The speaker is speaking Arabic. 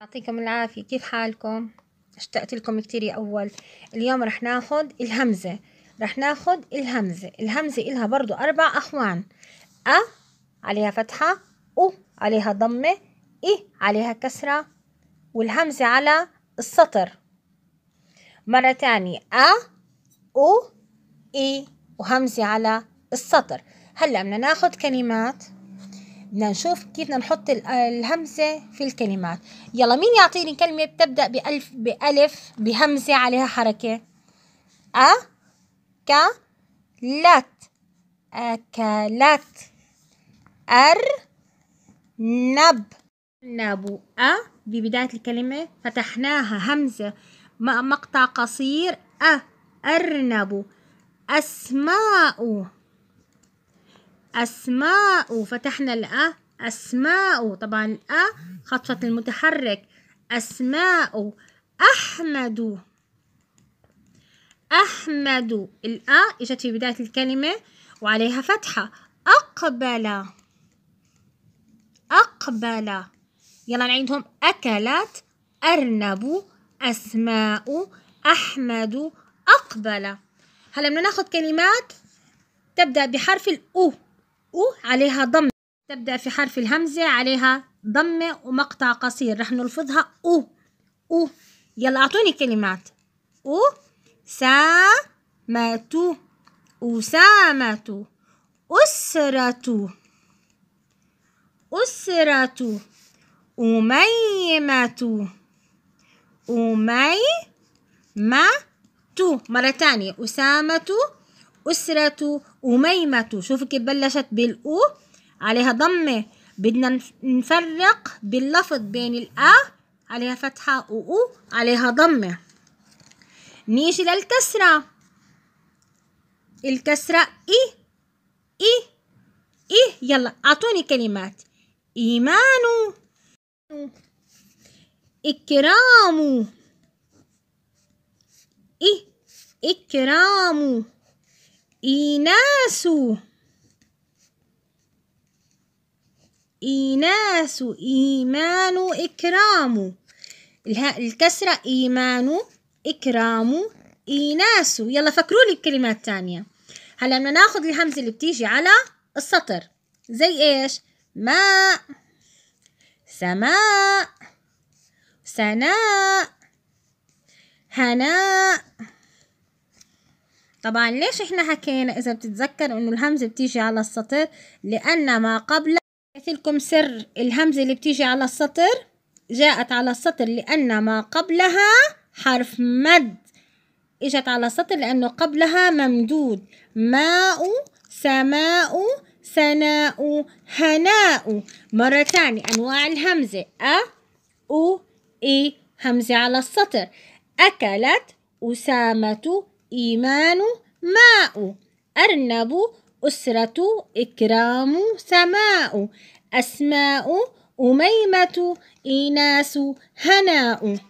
يعطيكم العافية كيف حالكم؟ اشتقت لكم كتير يا أول اليوم رح ناخد الهمزة رح ناخد الهمزة الهمزة إلها برضو أربع أخوان أ عليها فتحة أو عليها ضمة إي عليها كسرة والهمزة على السطر مرة تانية أ أو إي وهمزة على السطر هلأ بدنا ناخد كلمات بدنا نشوف كيف بدنا نحط الهمزة في الكلمات يلا مين يعطيني كلمة بتبدأ بألف بألف بهمزة عليها حركة أ ك لت أكلت أر نب نب أ ببداية الكلمة فتحناها همزة مقطع قصير أ أرنب أسماء أسماء فتحنا الأ أسماء طبعا الأ خطفة المتحرك أسماء أحمد أحمد الأ إجت في بداية الكلمة وعليها فتحة أقبل أقبل يلا نعيدهم أكلت أرنب أسماء أحمد أقبل هلا بدنا ناخذ كلمات تبدأ بحرف الأو و عليها ضمة تبدأ في حرف الهمزة عليها ضمة ومقطع قصير رح نلفظها أو أو يلا أعطوني كلمات أو ساماتو أسامة أسرة أسرة أميمة أميمة مرة تانية أسامة أسرة أميمة شوفوا كيف بلشت بالأو عليها ضمة بدنا نفرق باللفظ بين الأ عليها فتحة وأو عليها ضمة نيجي للكسرة الكسرة إي إي إي يلا أعطوني كلمات إيمان إكرام إيه إكرامو إيناسو إيناس إيمان إكرام الكسرة إيمان إكرام إيناس يلا فكروا لي الكلمات الثانية هلا بدنا ناخذ الهمزة اللي بتيجي على السطر زي إيش ماء سماء سناء هناء طبعا ليش احنا حكينا اذا بتتذكر انه الهمزة بتيجي على السطر لان ما قبل لكم سر الهمزة اللي بتيجي على السطر جاءت على السطر لان ما قبلها حرف مد اجت على السطر لانه قبلها ممدود ماء سماء سناء هناء مرة تانية أنواع الهمزة أ أو إي همزة على السطر أكلت أسامة إيمان ماء أرنب أسرة إكرام سماء أسماء أميمة إيناس هناء